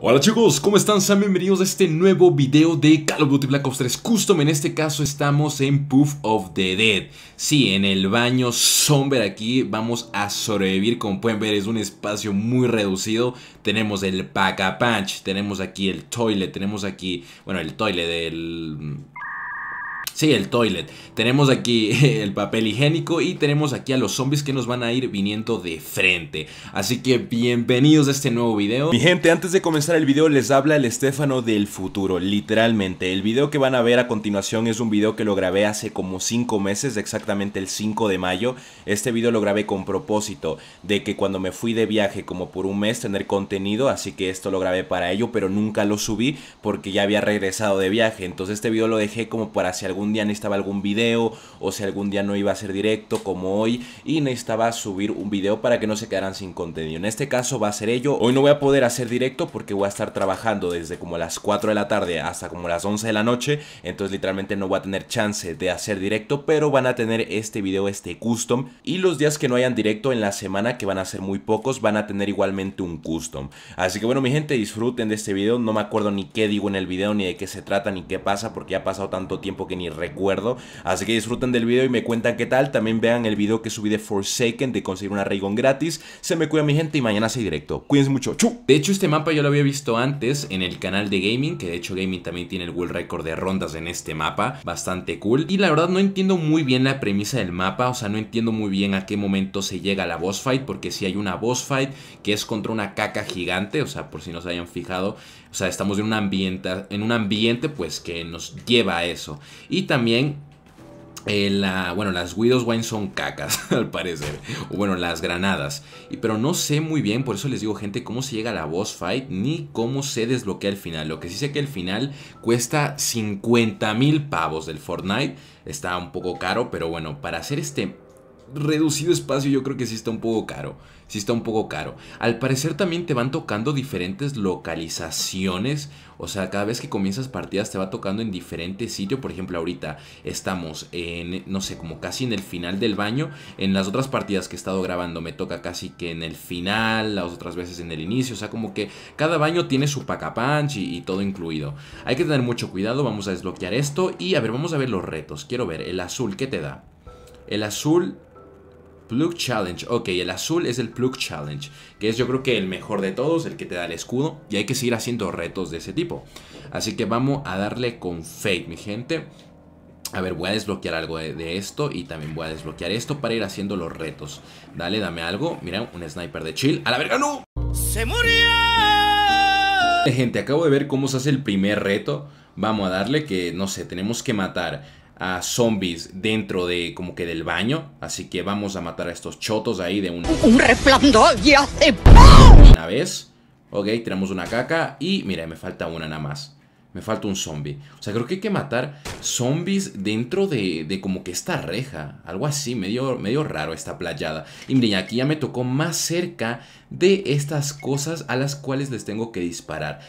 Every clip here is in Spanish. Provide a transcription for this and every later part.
Hola chicos, ¿cómo están? Sean bienvenidos a este nuevo video de Call of Duty Black Ops 3 Custom. En este caso estamos en Poof of the Dead. Sí, en el baño Somber aquí vamos a sobrevivir. Como pueden ver es un espacio muy reducido. Tenemos el Pack a Punch, tenemos aquí el Toilet, tenemos aquí, bueno, el Toilet del Sí, el toilet. Tenemos aquí el papel higiénico y tenemos aquí a los zombies que nos van a ir viniendo de frente. Así que bienvenidos a este nuevo video. Mi gente, antes de comenzar el video les habla el Estefano del futuro, literalmente. El video que van a ver a continuación es un video que lo grabé hace como 5 meses, exactamente el 5 de mayo. Este video lo grabé con propósito de que cuando me fui de viaje como por un mes tener contenido, así que esto lo grabé para ello, pero nunca lo subí porque ya había regresado de viaje. Entonces este video lo dejé como para hacer algún día necesitaba algún video o si algún día no iba a ser directo como hoy y necesitaba subir un video para que no se quedaran sin contenido. En este caso va a ser ello. Hoy no voy a poder hacer directo porque voy a estar trabajando desde como las 4 de la tarde hasta como las 11 de la noche. Entonces literalmente no voy a tener chance de hacer directo, pero van a tener este video, este custom. Y los días que no hayan directo en la semana, que van a ser muy pocos, van a tener igualmente un custom. Así que bueno mi gente, disfruten de este video. No me acuerdo ni qué digo en el video, ni de qué se trata, ni qué pasa, porque ha pasado tanto tiempo que ni recuerdo. Así que disfruten del video y me cuentan qué tal. También vean el video que subí de Forsaken de conseguir una Raygon gratis. Se me cuida mi gente y mañana soy directo. Cuídense mucho. ¡Chu! De hecho, este mapa yo lo había visto antes en el canal de Gaming, que de hecho Gaming también tiene el world record de rondas en este mapa. Bastante cool. Y la verdad no entiendo muy bien la premisa del mapa. O sea, no entiendo muy bien a qué momento se llega a la boss fight. Porque si hay una boss fight que es contra una caca gigante. O sea, por si no se hayan fijado, o sea, estamos en un ambiente, en un ambiente pues que nos lleva a eso. Y también eh, la, bueno, las Widows Wine son cacas, al parecer. O bueno, las granadas. pero no sé muy bien, por eso les digo, gente, cómo se llega a la boss fight ni cómo se desbloquea el final. Lo que sí sé que el final cuesta 50 mil pavos del Fortnite. Está un poco caro, pero bueno, para hacer este reducido espacio yo creo que sí está un poco caro. Sí está un poco caro. Al parecer también te van tocando diferentes localizaciones. O sea, cada vez que comienzas partidas te va tocando en diferentes sitios. Por ejemplo, ahorita estamos en, no sé, como casi en el final del baño. En las otras partidas que he estado grabando me toca casi que en el final, las otras veces en el inicio. O sea, como que cada baño tiene su pack-a y, y todo incluido. Hay que tener mucho cuidado. Vamos a desbloquear esto. Y a ver, vamos a ver los retos. Quiero ver el azul, ¿qué te da? El azul Plug Challenge. Ok, el azul es el Plug Challenge, que es yo creo que el mejor de todos, el que te da el escudo. Y hay que seguir haciendo retos de ese tipo. Así que vamos a darle con Fate, mi gente. A ver, voy a desbloquear algo de, esto y también voy a desbloquear esto para ir haciendo los retos. Dale, dame algo. Mira, un sniper de chill. ¡A la verga, no! ¡Se murió! Gente, acabo de ver cómo se hace el primer reto. Vamos a darle que, no sé, tenemos que matar a zombies dentro de como que del baño. Así que vamos a matar a estos chotos ahí de un... Un resplandor y hace... Una vez. Ok, tenemos una caca y mira, me falta una nada más. Me falta un zombie. O sea, creo que hay que matar zombies dentro de, de como que esta reja. Algo así, medio, raro esta playada. Y mira aquí ya me tocó más cerca de estas cosas a las cuales les tengo que disparar.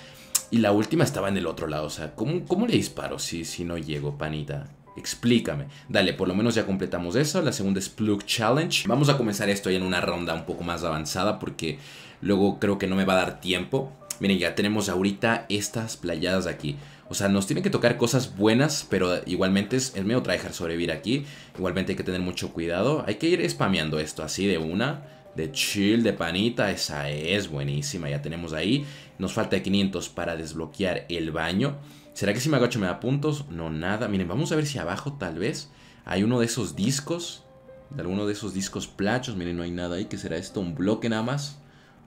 Y la última estaba en el otro lado. O sea, ¿cómo, le disparo si, si no llego, panita? Explícame. Dale, por lo menos ya completamos eso. La segunda es Plug Challenge. Vamos a comenzar esto en una ronda un poco más avanzada porque luego creo que no me va a dar tiempo. Miren, ya tenemos ahorita estas playadas de aquí. O sea, nos tienen que tocar cosas buenas, pero igualmente es, el medio dejar sobrevivir aquí. Igualmente hay que tener mucho cuidado. Hay que ir spameando esto así de una. De chill, de panita, esa es buenísima, ya tenemos ahí. Nos falta 500 para desbloquear el baño. ¿Será que si me agacho me da puntos? No, nada. Miren, vamos a ver si abajo tal vez hay uno de esos discos. De alguno de esos discos plachos. Miren, no hay nada ahí. ¿Qué será esto? Un bloque nada más.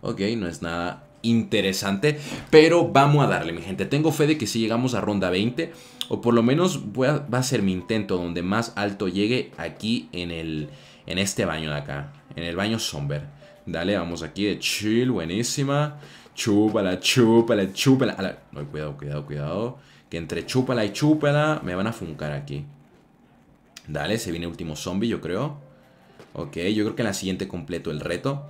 Ok, no es nada interesante. Pero vamos a darle, mi gente. Tengo fe de que si llegamos a ronda 20, o por lo menos va a ser mi intento donde más alto llegue aquí en, el, en este baño de acá, en el baño Somber. Dale, vamos aquí de chill, buenísima. Chúpala, chúpala, chúpala. la cuidado, cuidado, cuidado. Que entre chúpala y chúpala, me van a funcar aquí. Dale, se viene último zombie, yo creo. Ok, yo creo que en la siguiente completo el reto.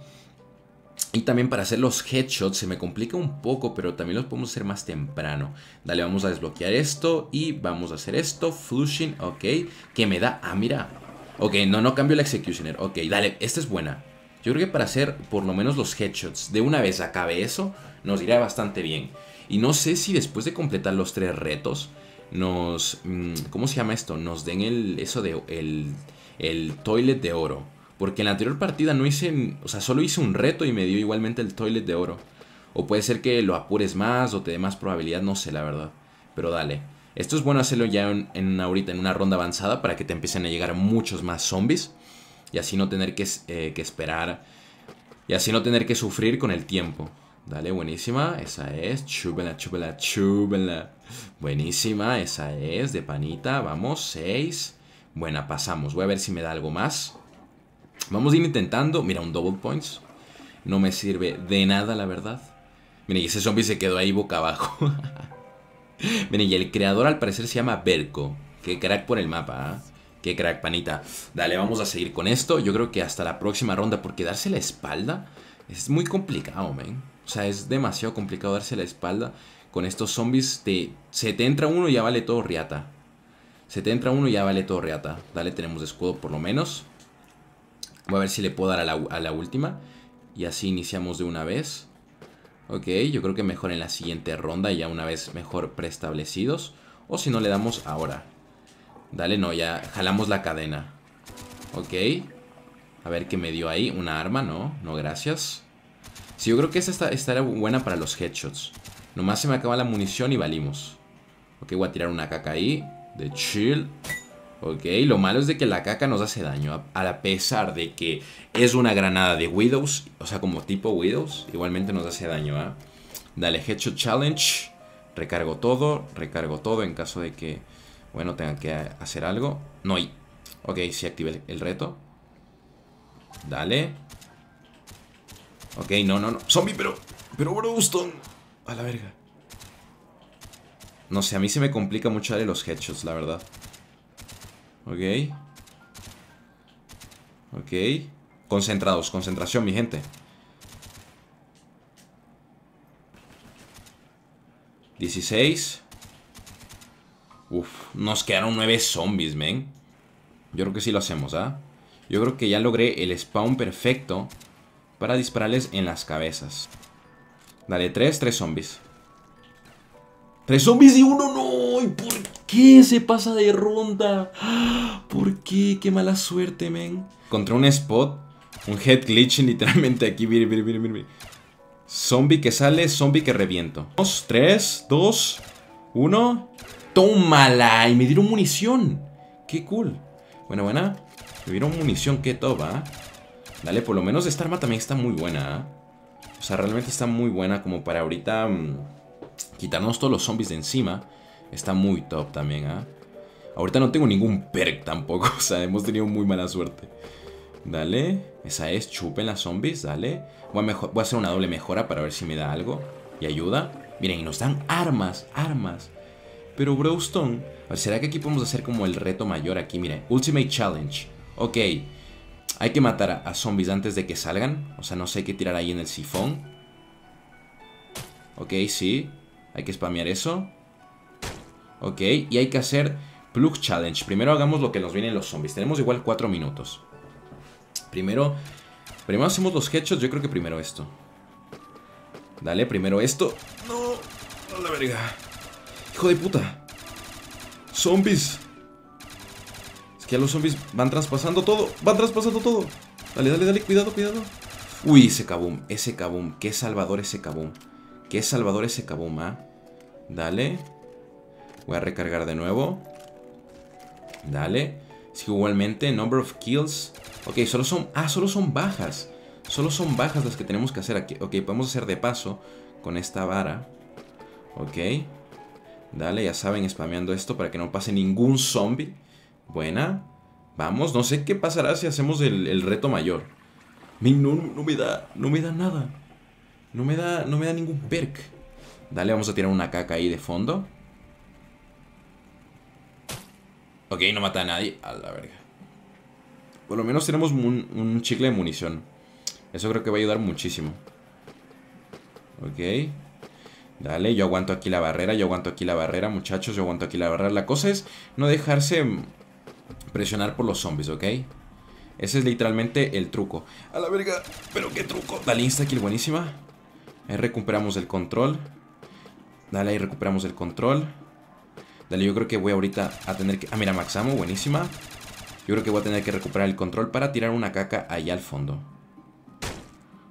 Y también para hacer los headshots se me complica un poco, pero también los podemos hacer más temprano. Dale, vamos a desbloquear esto y vamos a hacer esto. Flushing, ok. Que me da... Ah, mira. Ok, no, no cambio la Executioner. Ok, dale, esta es buena. Yo creo que para hacer por lo menos los headshots de una vez acabe eso, nos irá bastante bien. Y no sé si después de completar los tres retos, nos... Mm, ¿Cómo se llama esto? Nos den el, eso de... El, el toilet de oro. Porque en la anterior partida no hice... O sea, solo hice un reto y me dio igualmente el toilet de oro. O puede ser que lo apures más o te dé más probabilidad, no sé la verdad. Pero dale. Esto es bueno hacerlo ya en, ahorita, en una ronda avanzada, para que te empiecen a llegar muchos más zombies. Y así no tener que, eh, que esperar. Y así no tener que sufrir con el tiempo. Dale, buenísima. Esa es. Chúbela, chubela, chúbela Buenísima. Esa es. De panita. Vamos. seis Buena, pasamos. Voy a ver si me da algo más. Vamos a ir intentando. Mira, un double points. No me sirve de nada, la verdad. Mira, y ese zombie se quedó ahí boca abajo. Mira y el creador al parecer se llama Berko. Qué crack por el mapa, ¿ah? Qué crack, panita. Dale, vamos a seguir con esto. Yo creo que hasta la próxima ronda, porque darse la espalda es muy complicado, men. O sea, es demasiado complicado darse la espalda. Con estos zombies de. se te entra uno y ya vale todo riata. Se te entra uno y ya vale todo riata Dale, tenemos escudo por lo menos. Voy a ver si le puedo dar a la, a la, última. Y así iniciamos de una vez. Ok, yo creo que mejor en la siguiente ronda. Ya una vez mejor preestablecidos. O si no, le damos ahora. Dale, no, ya jalamos la cadena. Ok. A ver qué me dio ahí. Una arma, no. No, gracias. Sí, yo creo que esta, esta, buena para los headshots. Nomás se me acaba la munición y valimos. Ok, voy a tirar una caca ahí. De chill. Ok, lo malo es de que la caca nos hace daño. A, pesar de que es una granada de Widows. O sea, como tipo Widows. Igualmente nos hace daño, ¿ah? Dale, headshot challenge. Recargo todo. Recargo todo en caso de que, bueno, tenga que hacer algo. No, hay. Ok, si activé el reto. Dale. Ok, no, no, no. Zombie, pero... Pero Houston. A la verga. No sé, a mí se me complica mucho darle los headshots, la verdad. Ok. Ok. Concentrados, concentración, mi gente. 16. Uf, nos quedaron 9 zombies, men. Yo creo que sí lo hacemos, ¿ah? Yo creo que ya logré el spawn perfecto para dispararles en las cabezas. Dale, tres, tres zombies. Tres zombies y uno, no. por qué se pasa de ronda? ¿Por qué? Qué mala suerte, men. Contra un spot, un head glitch literalmente aquí. Mire, mire, mire, mire. Zombie que sale, zombie que reviento. Dos, tres, dos, uno. ¡Tómala! Y me dieron munición. ¡Qué cool! Bueno, buena. Me dieron munición, qué toba. ¿ah? Dale, por lo menos esta arma también está muy buena. ¿eh? O sea, realmente está muy buena como para ahorita mm, quitarnos todos los zombies de encima. Está muy top también, ¿ah? Ahorita no tengo ningún perk tampoco, o sea, hemos tenido muy mala suerte. Dale, esa es, chupen las zombies, dale. Voy a, mejor, voy a hacer una doble mejora para ver si me da algo y ayuda. Miren, y nos dan armas, armas. Pero Browstone, ¿será que aquí podemos hacer como el reto mayor aquí? Miren, Ultimate Challenge. Ok, hay que matar a, zombies antes de que salgan. O sea, no sé, hay que tirar ahí en el sifón. Ok, sí. Hay que spamear eso. Ok, y hay que hacer Plug Challenge. Primero hagamos lo que nos vienen los zombies. Tenemos igual cuatro minutos. Primero, primero hacemos los headshots. Yo creo que primero esto. Dale, primero esto. No, a la verga. Hijo de puta. Zombies. Ya los zombies van traspasando todo. Van traspasando todo. Dale, dale, dale. Cuidado, cuidado. Uy, ese kaboom. Ese kaboom. Qué salvador ese kaboom. Qué salvador ese kaboom, ¿ah? Dale. Voy a recargar de nuevo. Dale. Sigo igualmente, number of kills. Ok, solo son... Ah, solo son bajas. Solo son bajas las que tenemos que hacer aquí. Ok, podemos hacer de paso con esta vara. Ok. Dale, ya saben, spameando esto para que no pase ningún zombie. Buena. Vamos, no sé qué pasará si hacemos el, reto mayor. No, me da, no me da nada. No me da, no me da ningún perk. Dale, vamos a tirar una caca ahí de fondo. Ok, no mata a nadie. A la verga. Por lo menos tenemos un, un chicle de munición. Eso creo que va a ayudar muchísimo. Ok. Dale, yo aguanto aquí la barrera, yo aguanto aquí la barrera, muchachos, yo aguanto aquí la barrera. La cosa es no dejarse Presionar por los zombies, ¿ok? Ese es literalmente el truco. A la verga, pero qué truco. Dale insta-kill, buenísima. Ahí recuperamos el control. Dale, ahí recuperamos el control. Dale, yo creo que voy ahorita a tener que... Ah, mira, Maxamo, buenísima. Yo creo que voy a tener que recuperar el control para tirar una caca allá al fondo.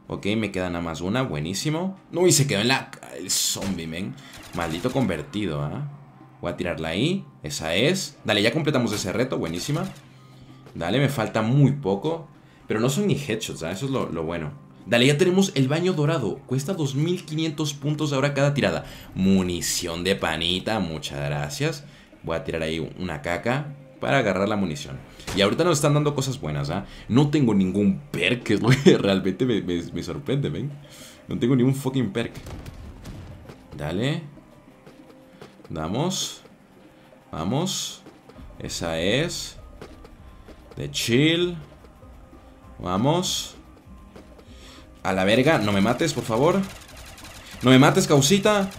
Ok, me queda nada más una, buenísimo. No, y se quedó en la... El zombie, men. Maldito convertido, ¿ah? Voy a tirarla ahí. Esa es. Dale, ya completamos ese reto. Buenísima. Dale, me falta muy poco. Pero no son ni headshots, ¿eh? eso es lo, bueno. Dale, ya tenemos el baño dorado. Cuesta 2500 puntos ahora cada tirada. Munición de panita, muchas gracias. Voy a tirar ahí una caca para agarrar la munición. Y ahorita nos están dando cosas buenas, ¿ah? No tengo ningún perk, que es lo que realmente me, sorprende, No tengo ningún fucking perk. Dale. Vamos, Vamos. Esa es. De chill. Vamos. A la verga. No me mates, por favor. No me mates, causita.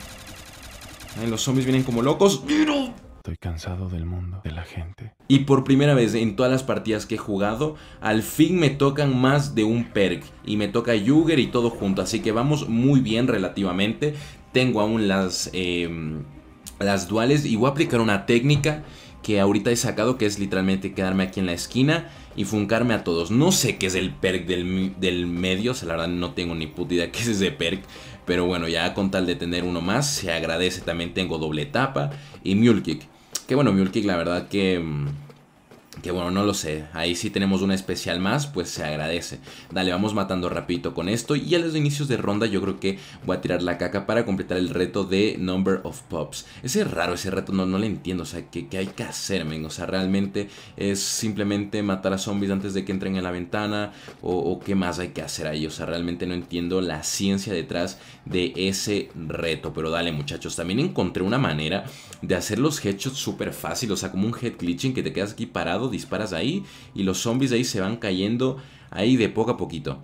los zombies vienen como locos. ¡Miro! Estoy cansado del mundo, de la gente. Y por primera vez en todas las partidas que he jugado, al fin me tocan más de un perk. Y me toca Juger y todo junto. Así que vamos muy bien relativamente. Tengo aún las... Em, las duales y voy a aplicar una técnica que ahorita he sacado que es literalmente quedarme aquí en la esquina y funcarme a todos. No sé qué es el perk del, medio, o la verdad no tengo ni puta idea qué es ese perk. Pero bueno, ya con tal de tener uno más, se agradece. También tengo doble tapa y mule kick. Que bueno, mule kick la verdad que mm, que bueno, no lo sé. Ahí sí tenemos una especial más, pues se agradece. Dale, vamos matando rapidito con esto. Y a los inicios de ronda yo creo que voy a tirar la caca para completar el reto de Number of Pops. Ese es raro, ese reto no, no le entiendo. O sea, ¿qué, hay que hacer, men? O sea, realmente es simplemente matar a zombies antes de que entren en la ventana. O, o qué más hay que hacer ahí. O sea, realmente no entiendo la ciencia detrás de ese reto. Pero dale, muchachos, también encontré una manera de hacer los headshots súper fácil, o sea, como un head glitching que te quedas aquí parado, disparas ahí y los zombies de ahí se van cayendo ahí de poco a poquito.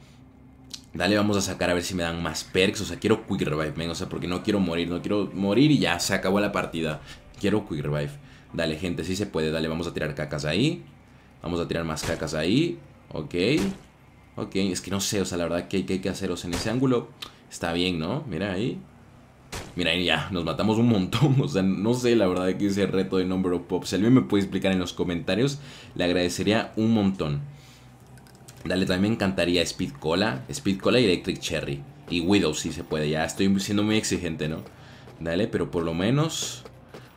Dale, vamos a sacar a ver si me dan más perks, o sea, quiero quick revive, venga o sea, porque no quiero morir, no quiero morir y ya, se acabó la partida. Quiero quick revive. Dale, gente, sí se puede, dale, vamos a tirar cacas ahí. Vamos a tirar más cacas ahí, ok. Ok, es que no sé, o sea, la verdad que hay que hacer, en ese ángulo está bien, ¿no? Mira ahí, Mira, ya, nos matamos un montón. O sea, no sé la verdad que ese reto de Number of Pops. Si alguien me puede explicar en los comentarios, le agradecería un montón. Dale, también me encantaría Speed Cola, Speed Cola y Electric Cherry. Y Widow si se puede, ya estoy siendo muy exigente, ¿no? Dale, pero por lo menos...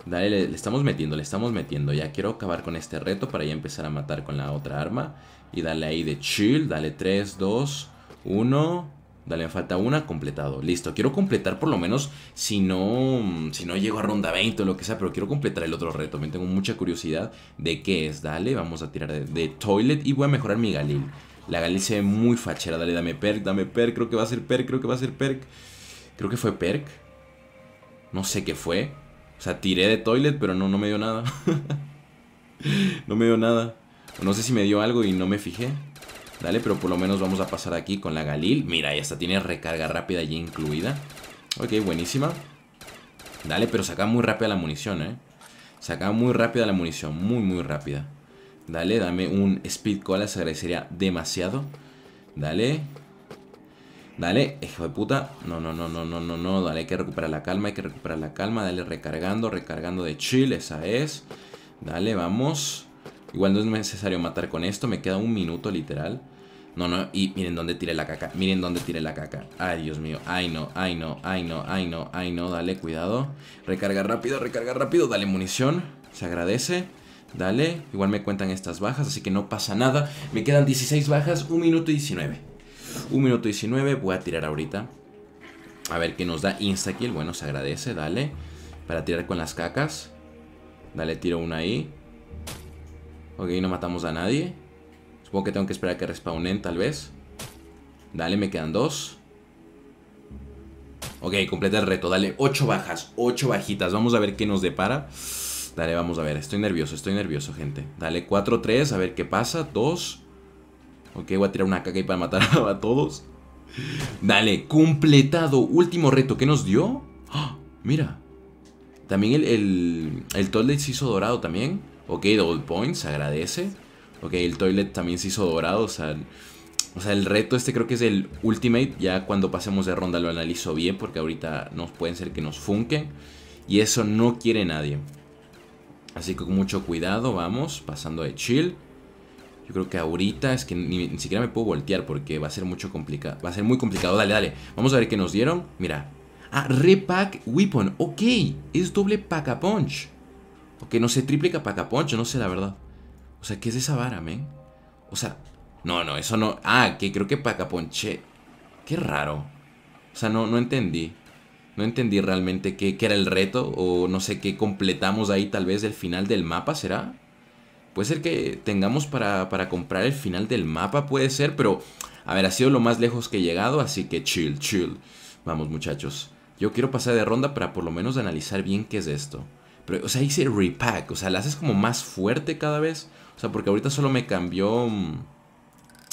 Dale, le, estamos metiendo, le estamos metiendo. Ya quiero acabar con este reto para ya empezar a matar con la otra arma. Y dale ahí de chill, dale 3, 2, 1... Dale, me falta una, completado. Listo, quiero completar por lo menos, si no, si no llego a ronda 20 o lo que sea, pero quiero completar el otro reto. Me tengo mucha curiosidad de qué es. Dale, vamos a tirar de, Toilet y voy a mejorar mi Galil. La Galil se ve muy fachera. Dale, dame perk, dame perk, creo que va a ser perk, creo que va a ser perk. Creo que fue perk. No sé qué fue. O sea, tiré de Toilet, pero no, no me dio nada. no me dio nada. No sé si me dio algo y no me fijé. Dale, pero por lo menos vamos a pasar aquí con la Galil. Mira, ya está. tiene recarga rápida ya incluida. Ok, buenísima. Dale, pero saca muy rápida la munición, eh. Saca muy rápida la munición, muy, muy rápida. Dale, dame un speed cola, se agradecería demasiado. Dale. Dale, hijo de puta. No, no, no, no, no, no, no. Dale, hay que recuperar la calma, hay que recuperar la calma. Dale, recargando, recargando de chill, esa es. Dale, vamos. Igual no es necesario matar con esto, me queda un minuto literal. No, no, y miren dónde tiré la caca, miren dónde tiré la caca. Ay, Dios mío, ay no, ay no, ay no, ay no, ay no, dale, cuidado. Recarga rápido, recarga rápido, dale munición, se agradece. Dale, igual me cuentan estas bajas, así que no pasa nada. Me quedan 16 bajas, un minuto y 19. Un minuto y 19, voy a tirar ahorita. A ver qué nos da insta bueno, se agradece, dale. Para tirar con las cacas. Dale, tiro una ahí. Ok, no matamos a nadie. Supongo que tengo que esperar a que respawnen, tal vez. Dale, me quedan dos. Ok, completa el reto. Dale, ocho bajas, ocho bajitas. Vamos a ver qué nos depara. Dale, vamos a ver. Estoy nervioso, estoy nervioso, gente. Dale, cuatro, tres. a ver qué pasa. Dos. Ok, voy a tirar una caca ahí para matar a todos. Dale, completado. Último reto, ¿qué nos dio? ¡Ah! mira. También el, el, el se hizo dorado también. Ok, double points, agradece. Ok, el toilet también se hizo dorado, o sea... O sea, el reto este creo que es el ultimate. Ya cuando pasemos de ronda lo analizo bien porque ahorita nos pueden ser que nos funquen. Y eso no quiere nadie. Así que con mucho cuidado, vamos, pasando de chill. Yo creo que ahorita es que ni, siquiera me puedo voltear porque va a ser mucho complicado. Va a ser muy complicado. Dale, dale. Vamos a ver qué nos dieron. Mira. Ah, repack weapon. Ok, es doble pack a punch. Ok, no sé, triplica pack a punch, no sé la verdad. O sea, ¿qué es esa vara, men? O sea, no, no, eso no. Ah, que creo que caponche. Qué raro. O sea, no, no entendí. No entendí realmente qué, era el reto. O no sé qué completamos ahí, tal vez el final del mapa, ¿será? Puede ser que tengamos para, para comprar el final del mapa, puede ser, pero. A ver, ha sido lo más lejos que he llegado, así que chill, chill. Vamos, muchachos. Yo quiero pasar de ronda para por lo menos analizar bien qué es esto. Pero, o sea, hice repack. O sea, la haces como más fuerte cada vez. O sea, porque ahorita solo me cambió mm,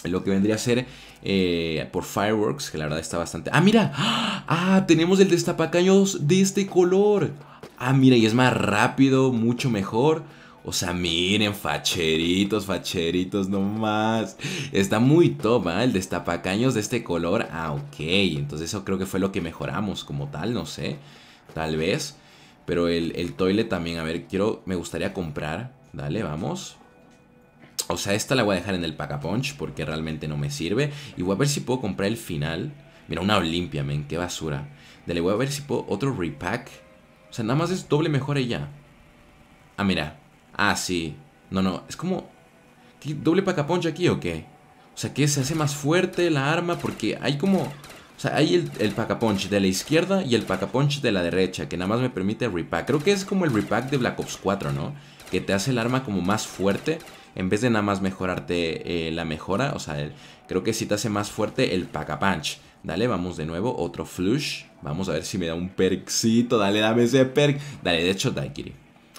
lo que vendría a ser eh, por Fireworks, que la verdad está bastante... ¡Ah, mira! ¡Ah! Tenemos el destapacaños de este color. Ah, mira, y es más rápido, mucho mejor. O sea, miren, facheritos, facheritos nomás. Está muy top, ¿eh? el destapacaños de este color. Ah, ok. Entonces eso creo que fue lo que mejoramos como tal, no sé. Tal vez. Pero el, el también, a ver, quiero, me gustaría comprar. Dale, vamos. O sea, esta la voy a dejar en el pack-a-punch porque realmente no me sirve. Y voy a ver si puedo comprar el final. Mira, una Olimpia, men, qué basura. Dale, voy a ver si puedo otro repack. O sea, nada más es doble mejor ella ya. Ah, mira. Ah, sí. No, no, es como... ¿Doble pack-a-punch aquí o qué? O sea, que se hace más fuerte la arma porque hay como... O sea, hay el, el pack-a-punch de la izquierda y el pack-a-punch de la derecha, que nada más me permite repack. Creo que es como el repack de Black Ops 4, ¿no? Que te hace el arma como más fuerte, en vez de nada más mejorarte eh, la mejora. O sea, creo que sí te hace más fuerte el pack-a-punch. Dale, vamos de nuevo, otro flush. Vamos a ver si me da un perkcito. Dale, dame ese perk. Dale, de hecho, Daikiri.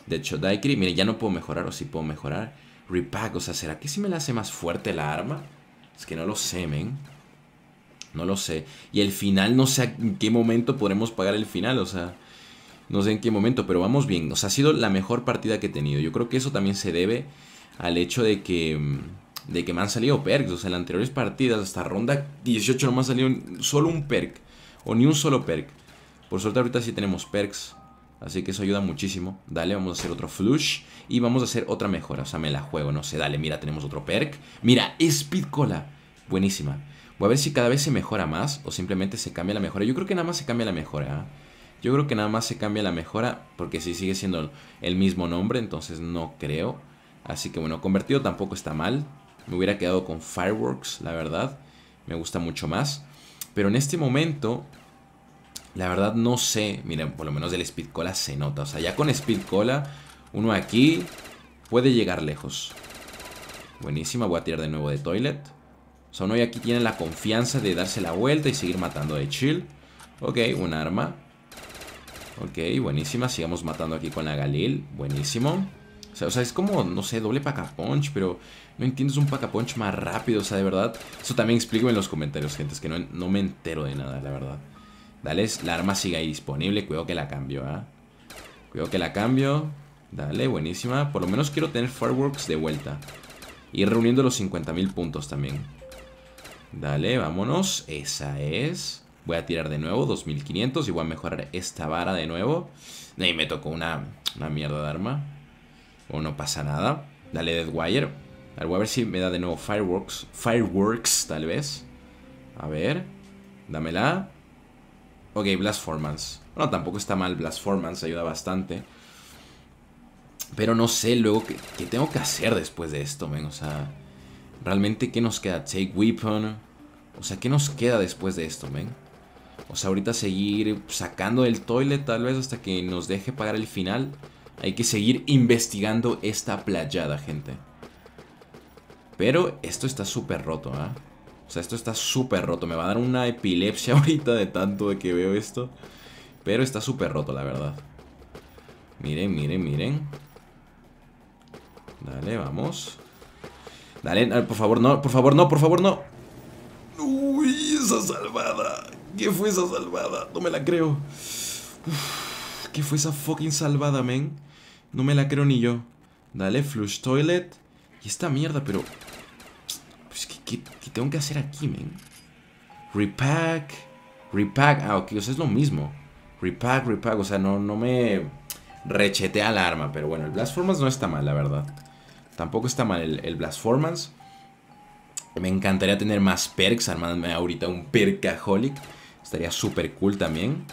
De hecho, Daikiri, mire, ya no puedo mejorar o si sí puedo mejorar. Repack, o sea, ¿será que si sí me la hace más fuerte la arma? Es que no lo semen no lo sé. Y el final, no sé en qué momento podremos pagar el final, o sea, no sé en qué momento, pero vamos bien. O sea, ha sido la mejor partida que he tenido. Yo creo que eso también se debe al hecho de que, mm, de que me han salido perks. O sea, en las anteriores partidas, hasta ronda 18, no me han salido solo un perk, o ni un solo perk. Por suerte ahorita sí tenemos perks. Así que eso ayuda muchísimo. Dale, vamos a hacer otro flush. Y vamos a hacer otra mejora. O sea, me la juego, no sé. Dale, mira, tenemos otro perk. Mira, Speed Cola. Buenísima. Voy a ver si cada vez se mejora más o simplemente se cambia la mejora. Yo creo que nada más se cambia la mejora. ¿ah? Yo creo que nada más se cambia la mejora porque si sigue siendo el mismo nombre, entonces no creo. Así que bueno, convertido tampoco está mal. Me hubiera quedado con Fireworks, la verdad. Me gusta mucho más. Pero en este momento, la verdad no sé. Miren, por lo menos del Speed Cola se nota. O sea, ya con Speed Cola, uno aquí puede llegar lejos. Buenísima, voy a tirar de nuevo de Toilet hoy aquí tiene la confianza de darse la vuelta y seguir matando de chill. Ok, un arma. Ok, buenísima. Sigamos matando aquí con la Galil. Buenísimo. O sea, es como, no sé, doble pacapunch, pero no entiendo, es un pacapunch más rápido. O sea, de verdad. Eso también explíqueme en los comentarios, gente. Es que no, no me entero de nada, la verdad. Dale, la arma sigue ahí disponible. Cuidado que la cambio, ¿ah? Cuidado que la cambio. Dale, buenísima. Por lo menos quiero tener fireworks de vuelta. Ir reuniendo los 50.000 puntos también. Dale, vámonos. Esa es. Voy a tirar de nuevo 2500 y voy a mejorar esta vara de nuevo. Y me tocó una, mierda de arma. O no pasa nada. Dale Deadwire. A ver, a ver si me da de nuevo Fireworks. Fireworks, tal vez. A ver. Dámela. Ok, Blastformance. Bueno, tampoco está mal. Blastformance ayuda bastante. Pero no sé luego qué, tengo que hacer después de esto, men. O sea... Realmente, ¿qué nos queda? Take Weapon. O sea, ¿qué nos queda después de esto, men? O sea, ahorita seguir sacando el toilet tal vez hasta que nos deje pagar el final. Hay que seguir investigando esta playada, gente. Pero esto está súper roto, ¿ah? ¿eh? O sea, esto está súper roto. Me va a dar una epilepsia ahorita de tanto de que veo esto. Pero está súper roto, la verdad. Miren, miren, miren. Dale, vamos. Dale, por favor, no, por favor, no, por favor, no. Uy, esa salvada. ¿Qué fue esa salvada? No me la creo. ¿Qué fue esa fucking salvada, men? No me la creo ni yo. Dale, flush toilet. Y esta mierda, pero... Pues, ¿qué, tengo que hacer aquí, men? Repack. Repack. Ah, ok, o sea, es lo mismo. Repack, repack. O sea, no, no me rechetea el arma. Pero bueno, el Blast Formas no está mal, la verdad. Tampoco está mal el, el Blastformance. Me encantaría tener más perks, armándome ahorita un perkaholic. Estaría súper cool también.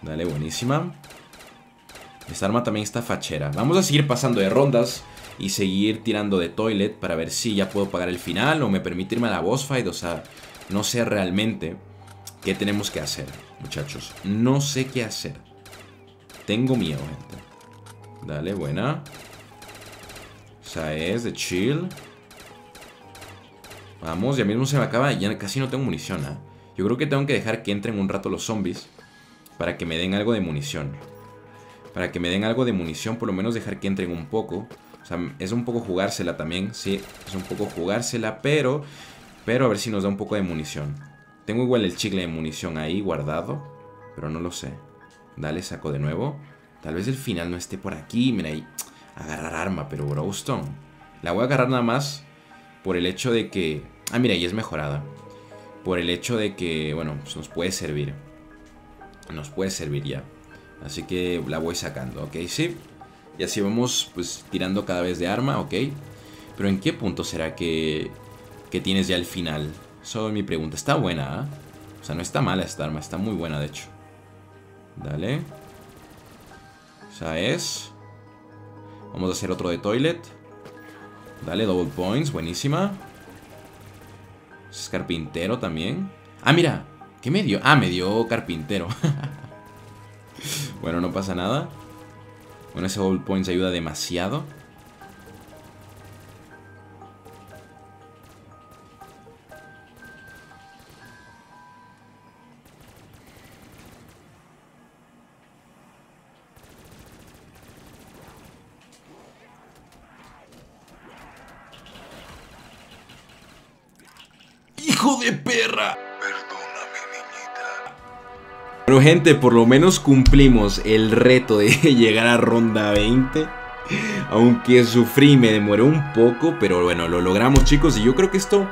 Dale, buenísima. Esta arma también está fachera. Vamos a seguir pasando de rondas y seguir tirando de toilet para ver si ya puedo pagar el final o me permite irme a la boss fight. O sea, no sé realmente qué tenemos que hacer, muchachos. No sé qué hacer. Tengo miedo, gente. Dale, buena. O sea, es de chill. Vamos, ya mismo se me acaba. Ya casi no tengo munición, ¿ah? Yo creo que tengo que dejar que entren un rato los zombies. Para que me den algo de munición. Para que me den algo de munición, por lo menos dejar que entren un poco. O sea, es un poco jugársela también, sí. Es un poco jugársela, pero... Pero a ver si nos da un poco de munición. Tengo igual el chicle de munición ahí guardado. Pero no lo sé. Dale, saco de nuevo. Tal vez el final no esté por aquí. Mira, ahí Agarrar arma, pero Growstone. La voy a agarrar nada más por el hecho de que... Ah, mira, y es mejorada. Por el hecho de que, bueno, pues, nos puede servir. Nos puede servir ya. Así que la voy sacando, ¿ok? Sí. Y así vamos, pues, tirando cada vez de arma, ¿ok? Pero ¿en qué punto será que, que tienes ya el final? Eso es mi pregunta. Está buena, ¿eh? O sea, no está mala esta arma. Está muy buena, de hecho. Dale. O sea, es... Vamos a hacer otro de toilet. Dale, double points, buenísima. Es carpintero también. Ah, mira, ¿qué me dio? Ah, me dio carpintero. bueno, no pasa nada. Bueno, ese double points ayuda demasiado. ¡Hijo de perra! Perdóname, niñita. Bueno, gente, por lo menos cumplimos el reto de llegar a ronda 20. Aunque sufrí, me demoré un poco, pero bueno, lo logramos chicos y yo creo que esto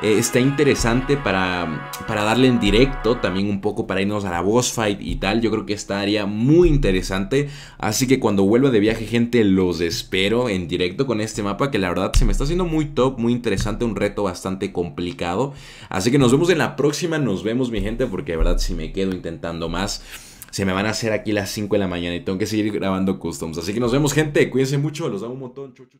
eh, está interesante para, para darle en directo, también un poco para irnos a la boss fight y tal. Yo creo que estaría muy interesante. Así que cuando vuelva de viaje, gente, los espero en directo con este mapa que la verdad se me está haciendo muy top, muy interesante, un reto bastante complicado. Así que nos vemos en la próxima, nos vemos mi gente, porque de verdad si me quedo intentando más se me van a hacer aquí las 5 de la mañana y tengo que seguir grabando customs. Así que nos vemos, gente. Cuídense mucho, los amo un montón.